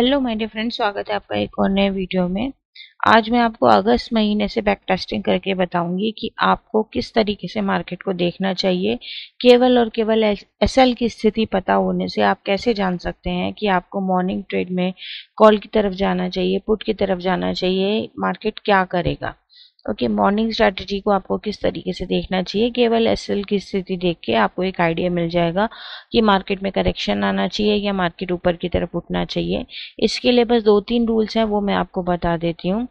hello my dear friends स्वागत है आपका एक और नए वीडियो में आज मैं आपको अगस्त महीने से बैक टेस्टिंग करके बताऊंगी कि आपको किस तरीके से मार्केट को देखना चाहिए केवल और केवल एसएल की स्थिति पता होने से आप कैसे जान सकते हैं कि आपको मॉर्निंग ट्रेड में कॉल की तरफ जाना चाहिए पुट की तरफ जाना चाहिए मार्केट क्या करेगा ओके मॉर्निंग स्ट्रैटेजी को आपको किस तरीके से देखना चाहिए केवल एस की स्थिति देख के आपको एक आइडिया मिल जाएगा कि मार्केट में करेक्शन आना चाहिए या मार्केट ऊपर की तरफ उठना चाहिए इसके लिए बस दो तीन रूल्स हैं वो मैं आपको बता देती हूँ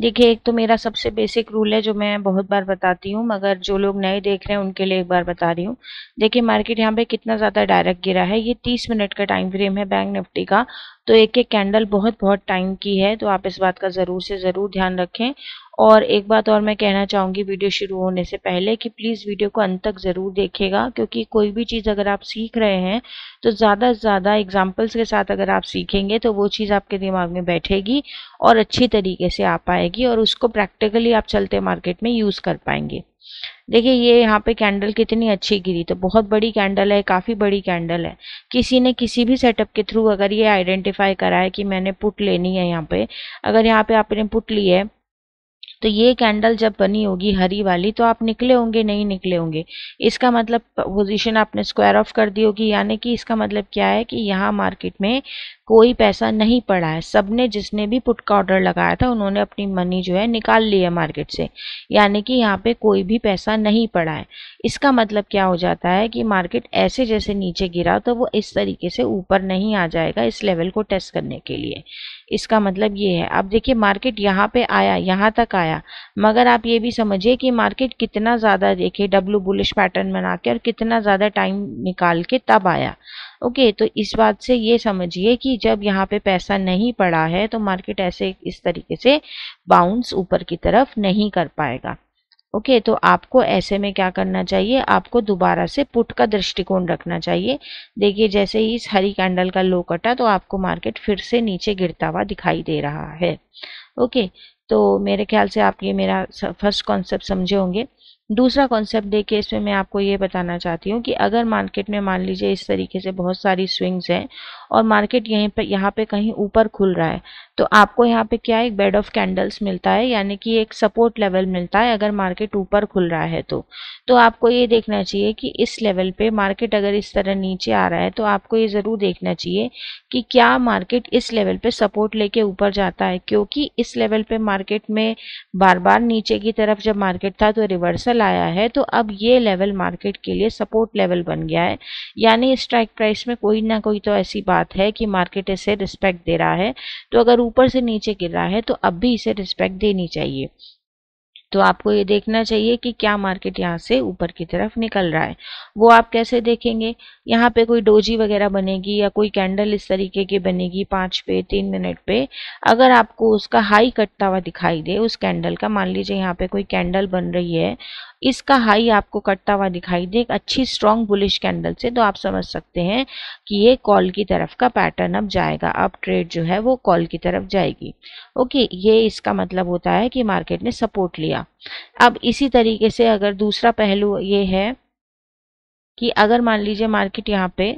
देखिए एक तो मेरा सबसे बेसिक रूल है जो मैं बहुत बार बताती हूँ मगर जो लोग नए देख रहे हैं उनके लिए एक बार बता रही हूँ देखिए मार्केट यहाँ पे कितना ज़्यादा डायरेक्ट गिरा है ये तीस मिनट का टाइम फ्रेम है बैंक निफ्टी का तो एक एक कैंडल बहुत बहुत टाइम की है तो आप इस बात का ज़रूर से ज़रूर ध्यान रखें और एक बात और मैं कहना चाहूँगी वीडियो शुरू होने से पहले कि प्लीज़ वीडियो को अंत तक ज़रूर देखेगा क्योंकि कोई भी चीज़ अगर आप सीख रहे हैं तो ज़्यादा से ज़्यादा एग्जाम्पल्स के साथ अगर आप सीखेंगे तो वो चीज़ आपके दिमाग में बैठेगी और अच्छी तरीके से आ पाएगी और उसको प्रैक्टिकली आप चलते मार्केट में यूज़ कर पाएंगे देखिए ये यहाँ पे कैंडल कितनी अच्छी गिरी तो बहुत बड़ी कैंडल है काफ़ी बड़ी कैंडल है किसी ने किसी भी सेटअप के थ्रू अगर ये आइडेंटिफाई करा है कि मैंने पुट लेनी है यहाँ पे अगर यहाँ पे आपने पुट ली है तो ये कैंडल जब बनी होगी हरी वाली तो आप निकले होंगे नहीं निकले होंगे इसका मतलब पोजीशन आपने स्क्वायर ऑफ कर दी होगी यानी कि इसका मतलब क्या है कि यहाँ मार्केट में कोई पैसा नहीं पड़ा है सबने जिसने भी पुट का ऑर्डर लगाया था उन्होंने अपनी मनी जो है निकाल ली है मार्केट से यानी कि यहाँ पे कोई भी पैसा नहीं पड़ा है इसका मतलब क्या हो जाता है कि मार्केट ऐसे जैसे नीचे गिरा तो वो इस तरीके से ऊपर नहीं आ जाएगा इस लेवल को टेस्ट करने के लिए इसका मतलब ये है अब देखिए मार्केट यहाँ पे आया यहाँ तक आया मगर आप ये भी समझिए कि मार्केट कितना ज़्यादा देखिए डब्लू बुलिश पैटर्न बना के और कितना ज़्यादा टाइम निकाल के तब आया ओके तो इस बात से ये समझिए कि जब यहाँ पे पैसा नहीं पड़ा है तो मार्केट ऐसे इस तरीके से बाउंस ऊपर की तरफ नहीं कर पाएगा ओके okay, तो आपको ऐसे में क्या करना चाहिए आपको दोबारा से पुट का दृष्टिकोण रखना चाहिए देखिए जैसे ही इस हरी कैंडल का लो कटा तो आपको मार्केट फिर से नीचे गिरता हुआ दिखाई दे रहा है ओके okay, तो मेरे ख्याल से आप ये मेरा फर्स्ट कॉन्सेप्ट समझे होंगे दूसरा कॉन्सेप्ट देखिए इसमें मैं आपको ये बताना चाहती हूँ कि अगर मार्केट में मान लीजिए इस तरीके से बहुत सारी स्विंग्स हैं और मार्केट यहीं पे यहाँ पे कहीं ऊपर खुल रहा है तो आपको यहाँ पे क्या एक बेड ऑफ कैंडल्स मिलता है यानी कि एक सपोर्ट लेवल मिलता है अगर मार्केट ऊपर खुल रहा है तो तो आपको ये देखना चाहिए कि इस लेवल पे मार्केट अगर इस तरह नीचे आ रहा है तो आपको ये ज़रूर देखना चाहिए कि क्या मार्केट इस लेवल पे सपोर्ट लेके ऊपर जाता है क्योंकि इस लेवल पे मार्केट में बार बार नीचे की तरफ जब मार्केट था तो रिवर्सल आया है तो अब ये लेवल मार्केट के लिए सपोर्ट लेवल बन गया है यानी स्ट्राइक प्राइस में कोई ना कोई तो ऐसी बात बात है कि मार्केट इसे रिस्पेक्ट दे रहा है तो अगर ऊपर से नीचे गिर रहा है तो अब भी इसे रिस्पेक्ट देनी चाहिए तो आपको ये देखना चाहिए कि क्या मार्केट यहाँ से ऊपर की तरफ निकल रहा है वो आप कैसे देखेंगे यहाँ पे कोई डोजी वगैरह बनेगी या कोई कैंडल इस तरीके की बनेगी पाँच पे तीन मिनट पे अगर आपको उसका हाई कटता हुआ दिखाई दे उस कैंडल का मान लीजिए यहाँ पे कोई कैंडल बन रही है इसका हाई आपको कटता हुआ दिखाई दे एक अच्छी स्ट्रॉन्ग बुलिश कैंडल से तो आप समझ सकते हैं कि ये कॉल की तरफ का पैटर्न अब जाएगा अब ट्रेड जो है वो कॉल की तरफ जाएगी ओके ये इसका मतलब होता है कि मार्केट ने सपोर्ट लिया किया अब इसी तरीके से अगर दूसरा पहलू ये है कि अगर मान लीजिए मार्केट यहाँ पे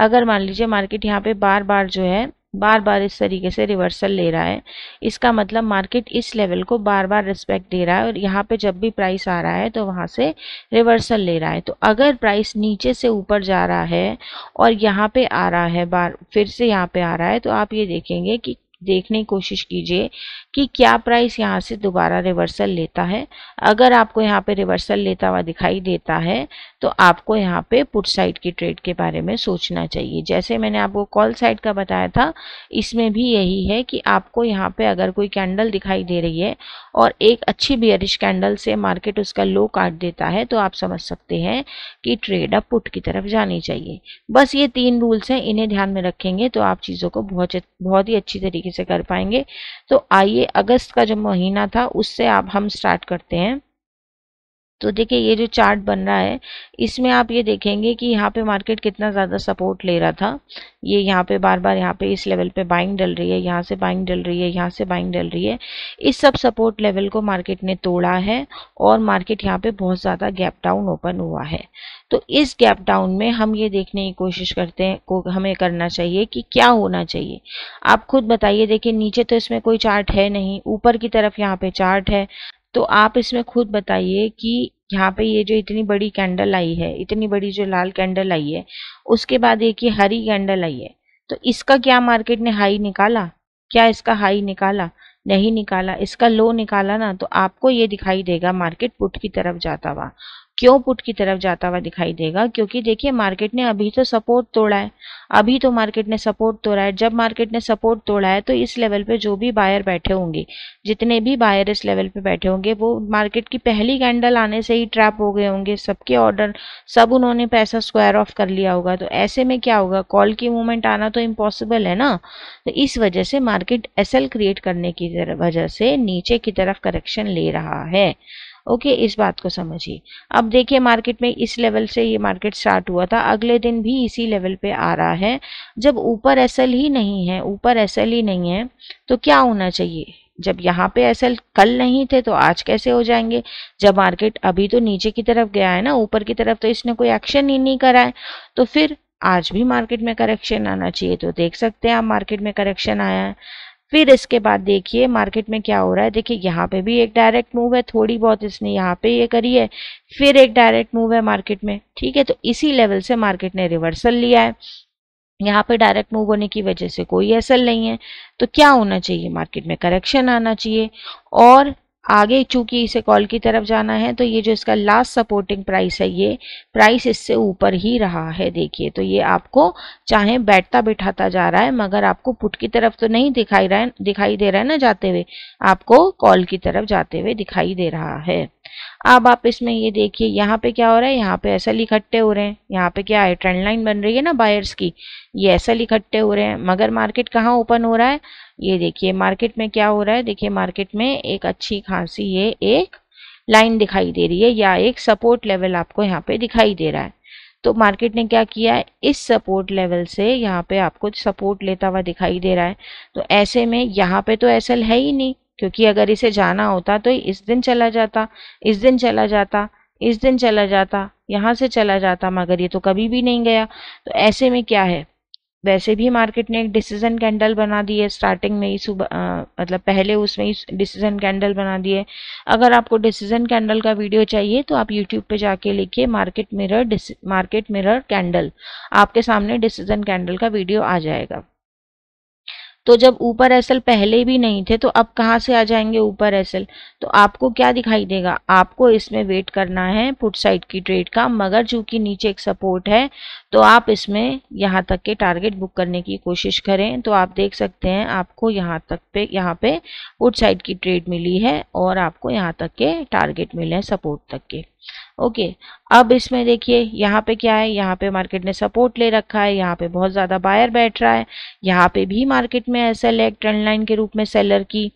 अगर मान लीजिए मार्केट यहाँ पे बार बार जो है बार बार इस तरीके से रिवर्सल ले रहा है इसका मतलब मार्केट इस लेवल को बार बार रिस्पेक्ट दे रहा है और यहाँ पे जब भी प्राइस आ रहा है तो वहाँ से रिवर्सल ले रहा है तो अगर प्राइस नीचे से ऊपर जा रहा है और यहाँ पे आ रहा है बार फिर से यहाँ पे आ रहा है तो आप ये देखेंगे कि देखने की कोशिश कीजिए कि क्या प्राइस यहाँ से दोबारा रिवर्सल लेता है अगर आपको यहाँ पे रिवर्सल लेता हुआ दिखाई देता है तो आपको यहाँ पे पुट साइड की ट्रेड के बारे में सोचना चाहिए जैसे मैंने आपको कॉल साइड का बताया था इसमें भी यही है कि आपको यहाँ पे अगर कोई कैंडल दिखाई दे रही है और एक अच्छी बियरिश कैंडल से मार्केट उसका लो काट देता है तो आप समझ सकते हैं कि ट्रेड अब पुट की तरफ जानी चाहिए बस ये तीन रूल्स हैं इन्हें ध्यान में रखेंगे तो आप चीज़ों को बहुत बहुत ही अच्छी तरीके से कर पाएंगे तो आइए अगस्त का जो महीना था उससे आप हम स्टार्ट करते हैं तो देखिए ये जो चार्ट बन रहा है इसमें आप ये देखेंगे कि यहाँ पे मार्केट कितना ज़्यादा सपोर्ट ले रहा था ये यहाँ पे बार बार यहाँ पे इस लेवल पे बाइंग डल रही है यहाँ से बाइंग डल रही है यहाँ से बाइंग डल रही है इस सब सपोर्ट लेवल को मार्केट ने तोड़ा है और मार्केट यहाँ पे बहुत ज़्यादा गैप डाउन ओपन हुआ है तो इस गैप डाउन में हम ये देखने की कोशिश करते हैं को हमें करना चाहिए कि क्या होना चाहिए आप खुद बताइए देखिए नीचे तो इसमें कोई चार्ट है नहीं ऊपर की तरफ यहाँ पे चार्ट है तो आप इसमें खुद बताइए कि यहाँ पे ये जो इतनी बड़ी कैंडल आई है इतनी बड़ी जो लाल कैंडल आई है उसके बाद एक ये हरी कैंडल आई है तो इसका क्या मार्केट ने हाई निकाला क्या इसका हाई निकाला नहीं निकाला इसका लो निकाला ना तो आपको ये दिखाई देगा मार्केट पुट की तरफ जाता हुआ क्यों पुट की तरफ जाता हुआ दिखाई देगा क्योंकि देखिए मार्केट ने अभी तो सपोर्ट तोड़ा है अभी तो मार्केट ने सपोर्ट तोड़ा है जब मार्केट ने सपोर्ट तोड़ा है तो इस लेवल पे जो भी बायर बैठे होंगे जितने भी बायर इस लेवल पे बैठे होंगे वो मार्केट की पहली कैंडल आने से ही ट्रैप हो गए होंगे सबके ऑर्डर सब उन्होंने पैसा स्क्वायर ऑफ कर लिया होगा तो ऐसे में क्या होगा कॉल की मूवमेंट आना तो इम्पॉसिबल है ना तो इस वजह से मार्केट एस क्रिएट करने की वजह से नीचे की तरफ करेक्शन ले रहा है ओके इस बात को समझिए अब देखिए मार्केट में इस लेवल से ये मार्केट स्टार्ट हुआ था अगले दिन भी इसी लेवल पे आ रहा है जब ऊपर एसएल ही नहीं है ऊपर एसएल ही नहीं है तो क्या होना चाहिए जब यहाँ पे एसएल कल नहीं थे तो आज कैसे हो जाएंगे जब मार्केट अभी तो नीचे की तरफ गया है ना ऊपर की तरफ तो इसने कोई एक्शन ही नहीं करा है तो फिर आज भी मार्केट में करेक्शन आना चाहिए तो देख सकते हैं आप मार्केट में करेक्शन आया है फिर इसके बाद देखिए मार्केट में क्या हो रहा है देखिए यहाँ पे भी एक डायरेक्ट मूव है थोड़ी बहुत इसने यहाँ पे ये यह करी है फिर एक डायरेक्ट मूव है मार्केट में ठीक है तो इसी लेवल से मार्केट ने रिवर्सल लिया है यहाँ पे डायरेक्ट मूव होने की वजह से कोई असल नहीं है तो क्या होना चाहिए मार्केट में करेक्शन आना चाहिए और आगे चूंकि इसे कॉल की तरफ जाना है तो ये जो इसका लास्ट सपोर्टिंग प्राइस है ये प्राइस इससे ऊपर ही रहा है देखिए तो ये आपको चाहे बैठता बिठाता जा रहा है मगर आपको पुट की तरफ तो नहीं दिखाई रहा है दिखाई दे रहा है ना जाते हुए आपको कॉल की तरफ जाते हुए दिखाई दे रहा है अब आप इसमें ये देखिए यहाँ पे क्या हो रहा है यहाँ पे ऐसा इकट्ठे हो रहे हैं यहाँ पे क्या है ट्रेंड लाइन बन रही है ना बायर्स की ये ऐसा इकट्ठे हो रहे हैं मगर मार्केट कहाँ ओपन हो रहा है ये देखिए मार्केट में क्या हो रहा है देखिए मार्केट में एक अच्छी खासी ये एक लाइन दिखाई दे रही है या एक सपोर्ट लेवल आपको यहाँ पे दिखाई दे रहा है तो मार्केट ने क्या किया है इस सपोर्ट लेवल से यहाँ पे आपको सपोर्ट लेता हुआ दिखाई दे रहा है तो ऐसे में यहाँ पे तो ऐसा है ही नहीं क्योंकि अगर इसे जाना होता तो इस दिन चला जाता इस दिन चला जाता इस दिन चला जाता यहाँ से चला जाता मगर ये तो कभी भी नहीं गया तो ऐसे में क्या है वैसे भी मार्केट ने एक डिसीजन कैंडल बना दी है स्टार्टिंग में ही सुबह मतलब पहले उसमें ही डिसीजन कैंडल बना दिए अगर आपको डिसीजन कैंडल का वीडियो चाहिए तो आप यूट्यूब पे जाके लिखिए market mirror market mirror candle आपके सामने डिसीजन कैंडल का वीडियो आ जाएगा तो जब ऊपर एस एल पहले भी नहीं थे तो अब कहाँ से आ जाएंगे ऊपर एस एल तो आपको क्या दिखाई देगा आपको इसमें वेट करना है पुट साइड की ट्रेड का मगर चूंकि नीचे एक सपोर्ट है तो आप इसमें यहाँ तक के टारगेट बुक करने की कोशिश करें तो आप देख सकते हैं आपको यहाँ तक पे यहाँ पे पुट साइड की ट्रेड मिली है और आपको यहाँ तक के टारगेट मिले हैं सपोर्ट तक के ओके okay, अब इसमें देखिए यहाँ पे क्या है यहाँ पे मार्केट ने सपोर्ट ले रखा है यहाँ पे बहुत ज़्यादा बायर बैठ रहा है यहाँ पे भी मार्केट में में सेलेक्ट ट्रेंड लाइन के रूप में सेलर की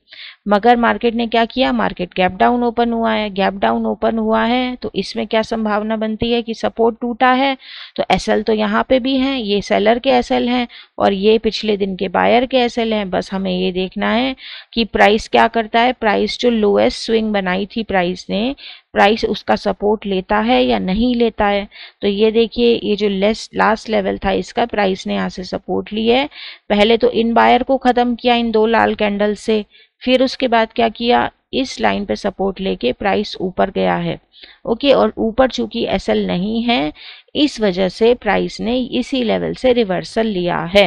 मगर मार्केट ने क्या किया मार्केट गैप डाउन ओपन हुआ है गैप डाउन ओपन हुआ है तो इसमें क्या संभावना बनती है कि सपोर्ट टूटा है तो एसएल तो यहाँ पे भी हैं ये सेलर के एसएल हैं और ये पिछले दिन के बायर के एसएल हैं बस हमें ये देखना है कि प्राइस क्या करता है प्राइस जो लोएस्ट स्विंग बनाई थी प्राइस ने प्राइस उसका सपोर्ट लेता है या नहीं लेता है तो ये देखिए ये जो लेस लास्ट लेवल था इसका प्राइस ने यहाँ से सपोर्ट लिया है पहले तो इन बायर को ख़त्म किया इन दो लाल कैंडल से फिर उसके बाद क्या किया इस लाइन पे सपोर्ट लेके प्राइस ऊपर गया है ओके और ऊपर चूंकि एसएल नहीं है इस वजह से प्राइस ने इसी लेवल से रिवर्सल लिया है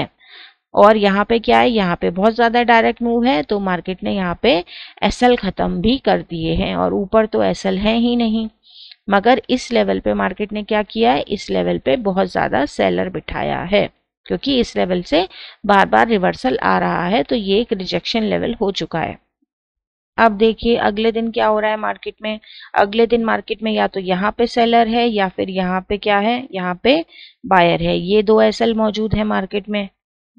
और यहाँ पे क्या है यहाँ पे बहुत ज़्यादा डायरेक्ट मूव है तो मार्केट ने यहाँ पे एसएल ख़त्म भी कर दिए हैं और ऊपर तो एसएल है ही नहीं मगर इस लेवल पे मार्केट ने क्या किया है इस लेवल पे बहुत ज़्यादा सेलर बिठाया है क्योंकि इस लेवल से बार बार रिवर्सल आ रहा है तो ये एक रिजेक्शन लेवल हो चुका है अब देखिए अगले दिन क्या हो रहा है मार्केट में अगले दिन मार्केट में या तो यहाँ पे सेलर है या फिर यहाँ पे क्या है यहाँ पे बायर है ये दो एसएल मौजूद है मार्केट में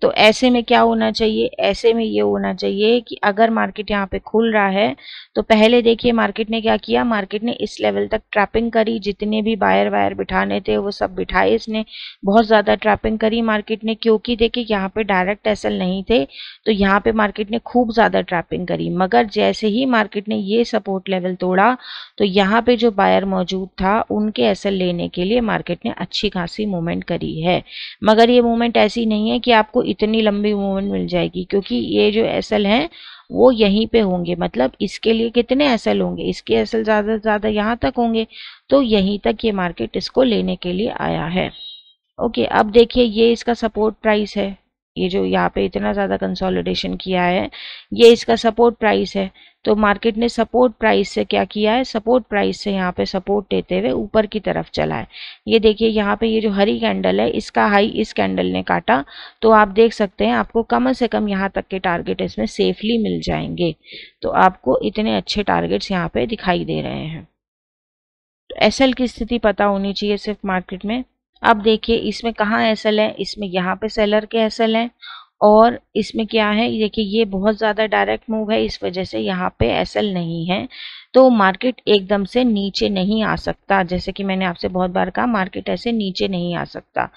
तो ऐसे में क्या होना चाहिए ऐसे में ये होना चाहिए कि अगर मार्केट यहाँ पे खुल रहा है तो पहले देखिए मार्केट ने क्या किया मार्केट ने इस लेवल तक ट्रैपिंग करी जितने भी बायर वायर बिठाने थे वो सब बिठाए इसने बहुत ज़्यादा ट्रैपिंग करी मार्केट ने क्योंकि देखिए यहाँ पे डायरेक्ट एसल नहीं थे तो यहाँ पे मार्केट ने खूब ज़्यादा ट्रैपिंग करी मगर जैसे ही मार्केट ने ये सपोर्ट लेवल तोड़ा तो यहाँ पे जो बायर मौजूद था उनके एसल लेने के लिए मार्केट ने अच्छी खासी मूवमेंट करी है मगर ये मूवमेंट ऐसी नहीं है कि आपको इतनी लंबी मूवमेंट मिल जाएगी क्योंकि ये जो एसल हैं वो यहीं पे होंगे मतलब इसके लिए कितने एसएल होंगे इसके एसएल ज़्यादा से ज़्यादा यहाँ तक होंगे तो यहीं तक ये मार्केट इसको लेने के लिए आया है ओके अब देखिए ये इसका सपोर्ट प्राइस है ये जो यहाँ पे इतना ज़्यादा कंसोलिडेशन किया है ये इसका सपोर्ट प्राइस है तो मार्केट ने सपोर्ट प्राइस से क्या किया है सपोर्ट प्राइस से यहाँ पे सपोर्ट देते हुए ऊपर की तरफ चला है ये देखिए यहाँ पे ये जो हरी कैंडल है इसका हाई इस कैंडल ने काटा तो आप देख सकते हैं आपको कम से कम यहाँ तक के टारगेट इसमें सेफली मिल जाएंगे तो आपको इतने अच्छे टारगेट्स यहाँ पे दिखाई दे रहे हैं तो एस की स्थिति पता होनी चाहिए सिर्फ मार्केट में अब देखिए इसमें कहाँ एस है इसमें यहाँ पे सेलर के एस हैं और इसमें क्या है देखिए ये बहुत ज़्यादा डायरेक्ट मूव है इस वजह से यहाँ पे एसएल नहीं है तो मार्केट एकदम से नीचे नहीं आ सकता जैसे कि मैंने आपसे बहुत बार कहा मार्केट ऐसे नीचे नहीं आ सकता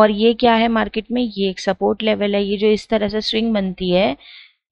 और ये क्या है मार्केट में ये एक सपोर्ट लेवल है ये जो इस तरह से स्विंग बनती है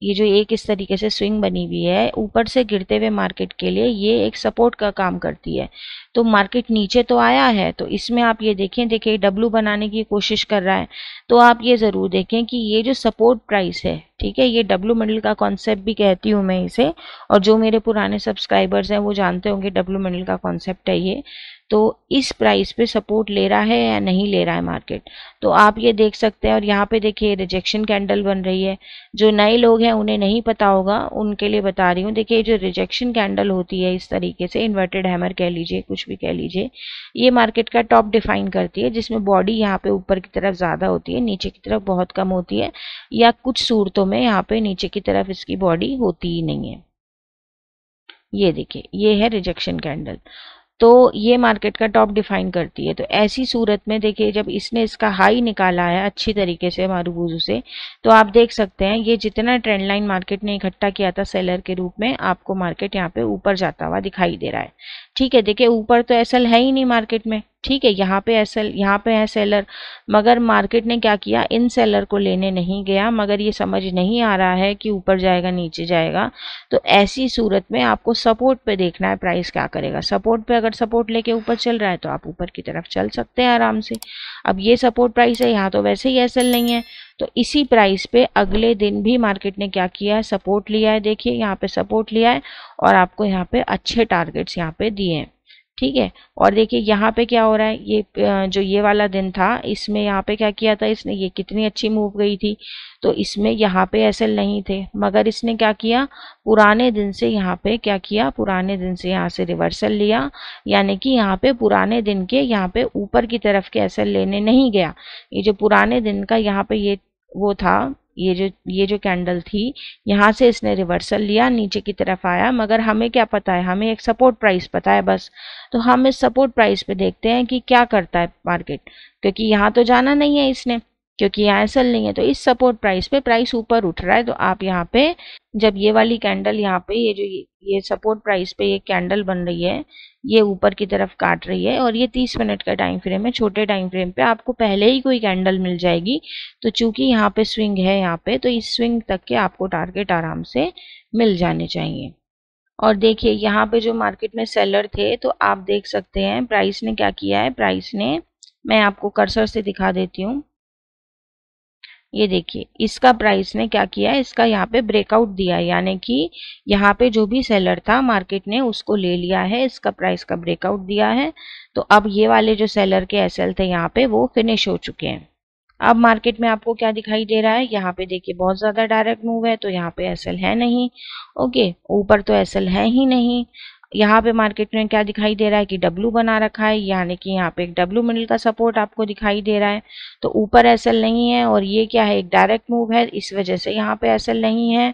ये जो एक इस तरीके से स्विंग बनी हुई है ऊपर से गिरते हुए मार्केट के लिए ये एक सपोर्ट का काम करती है तो मार्केट नीचे तो आया है तो इसमें आप ये देखें देखिए डब्लू बनाने की कोशिश कर रहा है तो आप ये ज़रूर देखें कि ये जो सपोर्ट प्राइस है ठीक है ये डब्लू मंडल का कॉन्सेप्ट भी कहती हूँ मैं इसे और जो मेरे पुराने सब्सक्राइबर्स हैं वो जानते होंगे डब्लू मंडल का कॉन्सेप्ट है ये तो इस प्राइस पे सपोर्ट ले रहा है या नहीं ले रहा है मार्केट तो आप ये देख सकते हैं और यहाँ पे देखिए रिजेक्शन कैंडल बन रही है जो नए लोग हैं उन्हें नहीं पता होगा उनके लिए बता रही हूँ देखिए जो रिजेक्शन कैंडल होती है इस तरीके से इन्वर्टेड हैमर कह लीजिए कुछ कुछ भी कह लीजिए ये मार्केट का टॉप डिफाइन करती है जिसमें बॉडी यहाँ पे ऊपर की तरफ ज़्यादा होती है नीचे की तरफ बहुत कम होती है या कुछ सूरतों में यहाँ पे नीचे की तरफ इसकी बॉडी होती ही नहीं है ये देखिए ये है रिजेक्शन कैंडल तो ये मार्केट का टॉप डिफाइन करती है तो ऐसी सूरत में देखिए जब इसने इसका हाई निकाला है अच्छी तरीके से मारूबूजू से तो आप देख सकते हैं ये जितना ट्रेंड लाइन मार्केट ने इकट्ठा किया था सेलर के रूप में आपको मार्केट यहाँ पे ऊपर जाता हुआ दिखाई दे रहा है ठीक है देखिए ऊपर तो एस है ही नहीं मार्केट में ठीक है यहाँ पे है यहाँ पे है सेलर मगर मार्केट ने क्या किया इन सेलर को लेने नहीं गया मगर ये समझ नहीं आ रहा है कि ऊपर जाएगा नीचे जाएगा तो ऐसी सूरत में आपको सपोर्ट पे देखना है प्राइस क्या करेगा सपोर्ट पे अगर सपोर्ट लेके ऊपर चल रहा है तो आप ऊपर की तरफ चल सकते हैं आराम से अब ये सपोर्ट प्राइस है यहाँ तो वैसे ही ऐसा नहीं है तो इसी प्राइस पे अगले दिन भी मार्केट ने क्या किया है सपोर्ट लिया है देखिए यहाँ पे सपोर्ट लिया है और आपको यहाँ पे अच्छे टारगेट्स यहाँ पे दिए हैं ठीक है और देखिए यहाँ पे क्या हो रहा है ये जो ये वाला दिन था इसमें यहाँ पे क्या किया था इसने ये कितनी अच्छी मूव गई थी तो इसमें यहाँ पे ऐसे नहीं थे मगर इसने क्या किया पुराने दिन से यहाँ पे क्या किया पुराने दिन से यहाँ से रिवर्सल लिया यानी कि यहाँ पे पुराने दिन के यहाँ पे ऊपर की तरफ के ऐसे लेने नहीं गया ये जो पुराने दिन का यहाँ पे ये वो था ये जो ये जो कैंडल थी यहाँ से इसने रिवर्सल लिया नीचे की तरफ आया मगर हमें क्या पता है हमें एक सपोर्ट प्राइस पता है बस तो हम इस सपोर्ट प्राइस पे देखते हैं कि क्या करता है मार्केट क्योंकि यहाँ तो जाना नहीं है इसने क्योंकि यहाँ एस नहीं है तो इस सपोर्ट प्राइस पे प्राइस ऊपर उठ रहा है तो आप यहाँ पे जब ये वाली कैंडल यहाँ पे ये जो ये सपोर्ट प्राइस पे ये कैंडल बन रही है ये ऊपर की तरफ काट रही है और ये 30 मिनट का टाइम फ्रेम है छोटे टाइम फ्रेम पे आपको पहले ही कोई कैंडल मिल जाएगी तो चूंकि यहाँ पे स्विंग है यहाँ पे तो इस स्विंग तक के आपको टारगेट आराम से मिल जाने चाहिए और देखिए यहाँ पे जो मार्केट में सेलर थे तो आप देख सकते हैं प्राइस ने क्या किया है प्राइस ने मैं आपको कर्सर से दिखा देती हूँ ये देखिए इसका प्राइस ने क्या किया इसका यहाँ पे ब्रेकआउट दिया यानी कि यहाँ पे जो भी सेलर था मार्केट ने उसको ले लिया है इसका प्राइस का ब्रेकआउट दिया है तो अब ये वाले जो सेलर के एस थे यहाँ पे वो फिनिश हो चुके हैं अब मार्केट में आपको क्या दिखाई दे रहा है यहाँ पे देखिए बहुत ज़्यादा डायरेक्ट मूव है तो यहाँ पे एस है नहीं ओके ऊपर तो एस है ही नहीं यहाँ पे मार्केट में क्या दिखाई दे रहा है कि डब्लू बना रखा है यानी कि यहाँ पे एक डब्लू मिडिल का सपोर्ट आपको दिखाई दे रहा है तो ऊपर एसएल नहीं है और ये क्या है एक डायरेक्ट मूव है इस वजह से यहाँ पे एसएल नहीं है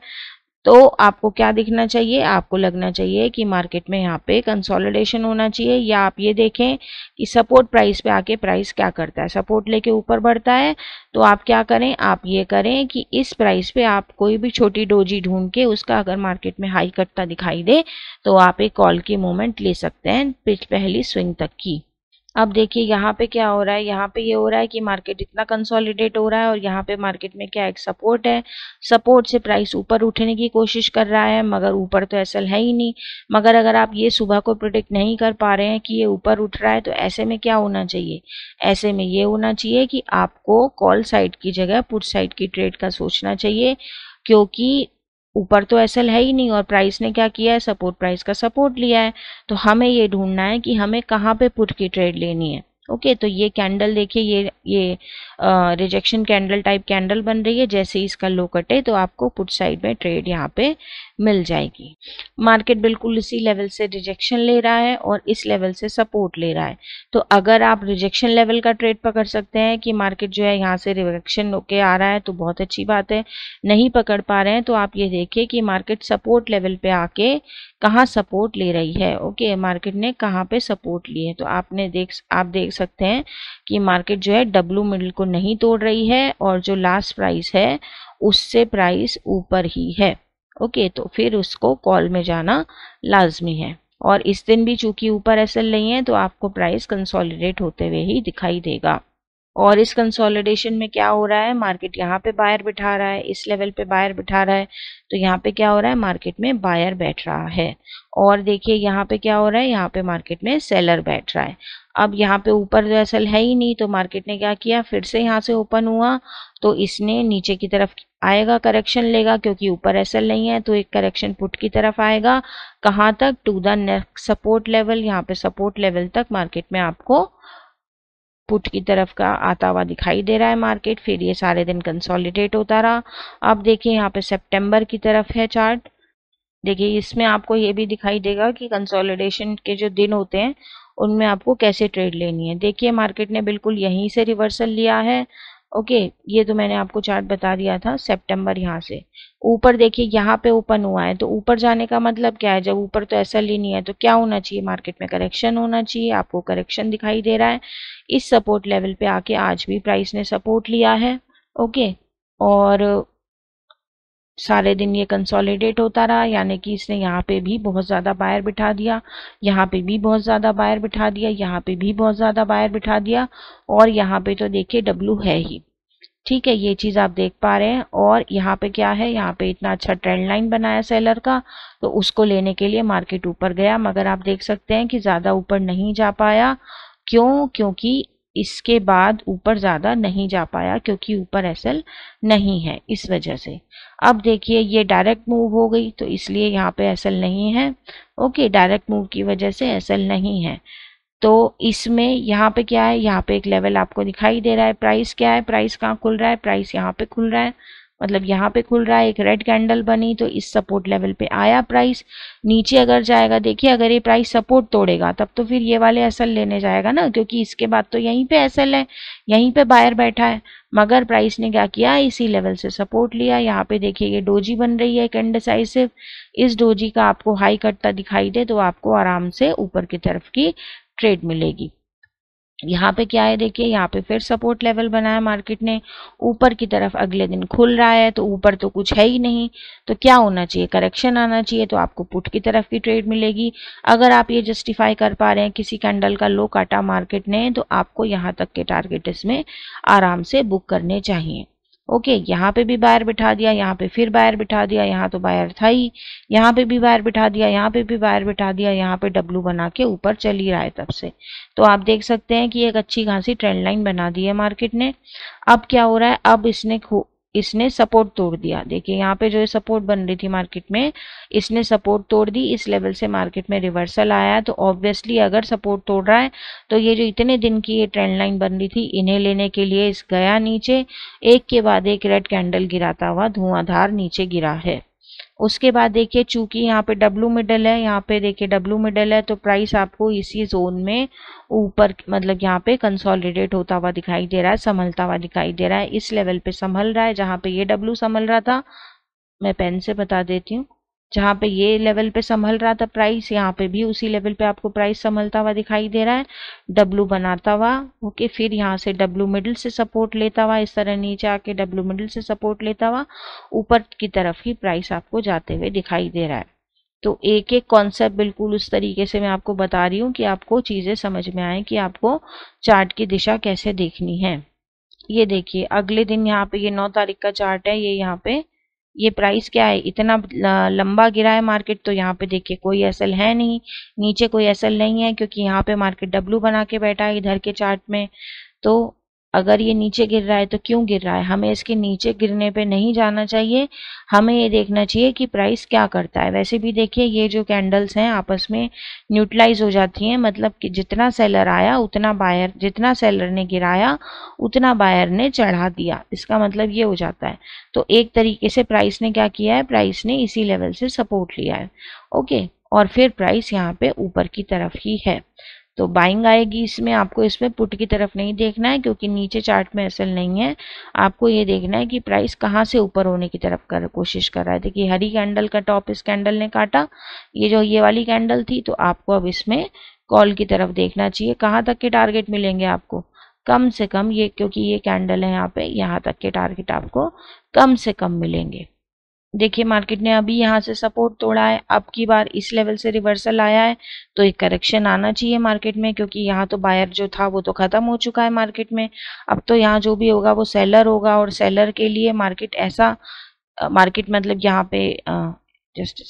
तो आपको क्या दिखना चाहिए आपको लगना चाहिए कि मार्केट में यहाँ पे कंसोलिडेशन होना चाहिए या आप ये देखें कि सपोर्ट प्राइस पे आके प्राइस क्या करता है सपोर्ट लेके ऊपर बढ़ता है तो आप क्या करें आप ये करें कि इस प्राइस पे आप कोई भी छोटी डोजी ढूंढ के उसका अगर मार्केट में हाई कटता दिखाई दे तो आप एक कॉल की मूवमेंट ले सकते हैं पहली स्विंग तक की अब देखिए यहाँ पे क्या हो रहा है यहाँ पे ये यह हो रहा है कि मार्केट इतना कंसोलिडेट हो रहा है और यहाँ पे मार्केट में क्या एक सपोर्ट है सपोर्ट से प्राइस ऊपर उठने की कोशिश कर रहा है मगर ऊपर तो ऐसा है ही नहीं मगर अगर आप ये सुबह को प्रोडिक्ट नहीं कर पा रहे हैं कि ये ऊपर उठ रहा है तो ऐसे में क्या होना चाहिए ऐसे में ये होना चाहिए कि आपको कॉल साइड की जगह पुट साइड की ट्रेड का सोचना चाहिए क्योंकि ऊपर तो एस है ही नहीं और प्राइस ने क्या किया है सपोर्ट प्राइस का सपोर्ट लिया है तो हमें ये ढूंढना है कि हमें कहाँ पे पुट की ट्रेड लेनी है ओके तो ये कैंडल देखिए ये ये रिजेक्शन कैंडल टाइप कैंडल बन रही है जैसे इसका लो कटे तो आपको पुट साइड में ट्रेड यहाँ पे मिल जाएगी मार्केट बिल्कुल इसी लेवल से रिजेक्शन ले रहा है और इस लेवल से सपोर्ट ले रहा है तो अगर आप रिजेक्शन लेवल का ट्रेड पकड़ सकते हैं कि मार्केट जो है यहाँ से रिजेक्शन होके आ रहा है तो बहुत अच्छी बात है नहीं पकड़ पा रहे हैं तो आप ये देखिए कि मार्केट सपोर्ट लेवल पे आके कहाँ सपोर्ट ले रही है ओके मार्केट ने कहाँ पे सपोर्ट ली है तो आपने देख आप देख सकते हैं कि मार्केट जो है डब्लू मिडिल को नहीं तोड़ रही है और जो लास्ट प्राइस है उससे प्राइस ऊपर ही है ओके तो फिर उसको कॉल में जाना लाजमी है और इस दिन भी चूंकि ऊपर एस नहीं है तो आपको प्राइस कंसोलिडेट होते हुए ही दिखाई देगा और इस कंसोलिडेशन में क्या हो रहा है मार्केट यहाँ पे बायर बिठा रहा है इस लेवल पे बायर बिठा रहा है तो यहाँ पे क्या हो रहा है मार्केट में बायर बैठ रहा है और देखिए यहाँ पे क्या हो रहा है यहाँ पे मार्केट में सेलर बैठ रहा है अब यहाँ पे ऊपर दरअसल तो है ही नहीं तो मार्केट ने क्या किया फिर से यहाँ से ओपन हुआ तो इसने नीचे की तरफ आएगा करेक्शन लेगा क्योंकि ऊपर एसएल नहीं है तो एक करेक्शन पुट की तरफ आएगा कहाँ तक to the next support level यहाँ पे सपोर्ट लेवल तक मार्केट में आपको पुट की तरफ का आता हुआ दिखाई दे रहा है मार्केट फिर ये सारे दिन कंसोलिडेट होता रहा अब देखिए यहाँ पे सेप्टेम्बर की तरफ है चार्ट देखिए इसमें आपको ये भी दिखाई देगा कि कंसोलिडेशन के जो दिन होते हैं उनमें आपको कैसे ट्रेड लेनी है देखिए मार्केट ने बिल्कुल यहीं से रिवर्सल लिया है ओके ये तो मैंने आपको चार्ट बता दिया था सितंबर यहाँ से ऊपर देखिए यहाँ पे ओपन हुआ है तो ऊपर जाने का मतलब क्या है जब ऊपर तो ऐसा ली नहीं है तो क्या होना चाहिए मार्केट में करेक्शन होना चाहिए आपको करेक्शन दिखाई दे रहा है इस सपोर्ट लेवल पे आके आज भी प्राइस ने सपोर्ट लिया है ओके और सारे दिन ये कंसोलिडेट होता रहा यानी कि इसने यहाँ पे भी बहुत ज़्यादा बायर बिठा दिया यहाँ पे भी बहुत ज़्यादा बायर बिठा दिया यहाँ पे भी बहुत ज़्यादा बायर बिठा दिया और यहाँ पे तो देखिए डब्लू है ही ठीक है ये चीज़ आप देख पा रहे हैं और यहाँ पे क्या है यहाँ पे इतना अच्छा ट्रेंड लाइन बनाया सेलर का तो उसको लेने के लिए मार्केट ऊपर गया मगर आप देख सकते हैं कि ज़्यादा ऊपर नहीं जा पाया क्यों क्योंकि इसके बाद ऊपर ज़्यादा नहीं जा पाया क्योंकि ऊपर एस नहीं है इस वजह से अब देखिए ये डायरेक्ट मूव हो गई तो इसलिए यहाँ पे एस नहीं है ओके डायरेक्ट मूव की वजह से एस नहीं है तो इसमें यहाँ पे क्या है यहाँ पे एक लेवल आपको दिखाई दे रहा है प्राइस क्या है प्राइस कहाँ खुल रहा है प्राइस यहाँ पे खुल रहा है मतलब यहाँ पे खुल रहा है एक रेड कैंडल बनी तो इस सपोर्ट लेवल पे आया प्राइस नीचे अगर जाएगा देखिए अगर ये प्राइस सपोर्ट तोड़ेगा तब तो फिर ये वाले असल लेने जाएगा ना क्योंकि इसके बाद तो यहीं पे असल है यहीं पे बायर बैठा है मगर प्राइस ने क्या किया इसी लेवल से सपोर्ट लिया यहाँ पे देखिए ये डोजी बन रही है एक इंडिसाइसिव इस डोजी का आपको हाई कटता दिखाई दे तो आपको आराम से ऊपर की तरफ की ट्रेड मिलेगी यहाँ पे क्या है देखिए यहाँ पे फिर सपोर्ट लेवल बनाया मार्केट ने ऊपर की तरफ अगले दिन खुल रहा है तो ऊपर तो कुछ है ही नहीं तो क्या होना चाहिए करेक्शन आना चाहिए तो आपको पुट की तरफ की ट्रेड मिलेगी अगर आप ये जस्टिफाई कर पा रहे हैं किसी कैंडल का लो काटा मार्केट ने तो आपको यहाँ तक के टारगेट इसमें आराम से बुक करने चाहिए ओके यहाँ पे भी बायर बिठा दिया यहाँ पे फिर बायर बिठा दिया यहाँ तो बायर था ही यहाँ पे भी बायर बिठा दिया यहाँ पे भी बायर बिठा दिया यहाँ पे डब्लू बना के ऊपर चल ही रहा है तब से तो आप देख सकते हैं कि एक अच्छी खासी ट्रेंड लाइन बना दी है मार्केट ने अब क्या हो रहा है अब इसने इसने सपोर्ट तोड़ दिया देखिए यहाँ पे जो सपोर्ट बन रही थी मार्केट में इसने सपोर्ट तोड़ दी इस लेवल से मार्केट में रिवर्सल आया तो ऑब्वियसली अगर सपोर्ट तोड़ रहा है तो ये जो इतने दिन की ये ट्रेंड लाइन बन रही थी इन्हें लेने के लिए इस गया नीचे एक के बाद एक रेड कैंडल गिराता हुआ धुआंधार नीचे गिरा है उसके बाद देखिए चूंकि यहाँ पे डब्लू मिडल है यहाँ पे देखिए डब्लू मिडल है तो प्राइस आपको इसी जोन में ऊपर मतलब यहाँ पे कंसोलिडेट होता हुआ दिखाई दे रहा है संभलता हुआ दिखाई दे रहा है इस लेवल पे संभल रहा है जहाँ पे ये डब्लू संभल रहा था मैं पेन से बता देती हूँ जहाँ पे ये लेवल पे संभल रहा था प्राइस यहाँ पे भी उसी लेवल पे आपको प्राइस संभलता हुआ दिखाई दे रहा है डब्लू बनाता हुआ ओके फिर यहाँ से डब्लू मिडिल से सपोर्ट लेता हुआ इस तरह नीचे आके डब्लू मिडिल से सपोर्ट लेता हुआ ऊपर की तरफ ही प्राइस आपको जाते हुए दिखाई दे रहा है तो एक एक कॉन्सेप्ट बिल्कुल उस तरीके से मैं आपको बता रही हूँ कि आपको चीज़ें समझ में आए कि आपको चार्ट की दिशा कैसे देखनी है ये देखिए अगले दिन यहाँ पे ये नौ तारीख का चार्ट है ये यहाँ पे ये प्राइस क्या है इतना लंबा गिरा है मार्केट तो यहाँ पे देखिए कोई एसएल है नहीं नीचे कोई एसएल नहीं है क्योंकि यहाँ पे मार्केट डब्लू बना के बैठा है इधर के चार्ट में तो अगर ये नीचे गिर रहा है तो क्यों गिर रहा है हमें इसके नीचे गिरने पे नहीं जाना चाहिए हमें ये देखना चाहिए कि प्राइस क्या करता है वैसे भी देखिए ये जो कैंडल्स हैं आपस में न्यूट्रलाइज हो जाती हैं मतलब कि जितना सेलर आया उतना बायर जितना सेलर ने गिराया उतना बायर ने चढ़ा दिया इसका मतलब ये हो जाता है तो एक तरीके से प्राइस ने क्या किया है प्राइस ने इसी लेवल से सपोर्ट लिया है ओके और फिर प्राइस यहाँ पे ऊपर की तरफ ही है तो बाइंग आएगी इसमें आपको इसमें पुट की तरफ नहीं देखना है क्योंकि नीचे चार्ट में असल नहीं है आपको ये देखना है कि प्राइस कहाँ से ऊपर होने की तरफ कर कोशिश कर रहा है देखिए हरी कैंडल का टॉप इस कैंडल ने काटा ये जो ये वाली कैंडल थी तो आपको अब इसमें कॉल की तरफ देखना चाहिए कहाँ तक के टारगेट मिलेंगे आपको कम से कम ये क्योंकि ये कैंडल है यहाँ पे यहाँ तक के टारगेट आपको कम से कम मिलेंगे देखिए मार्केट ने अभी यहाँ से सपोर्ट तोड़ा है अब की बार इस लेवल से रिवर्सल आया है तो एक करेक्शन आना चाहिए मार्केट में क्योंकि यहाँ तो बायर जो था वो तो ख़त्म हो चुका है मार्केट में अब तो यहाँ जो भी होगा वो सेलर होगा और सेलर के लिए मार्केट ऐसा मार्केट मतलब यहाँ पे जस्ट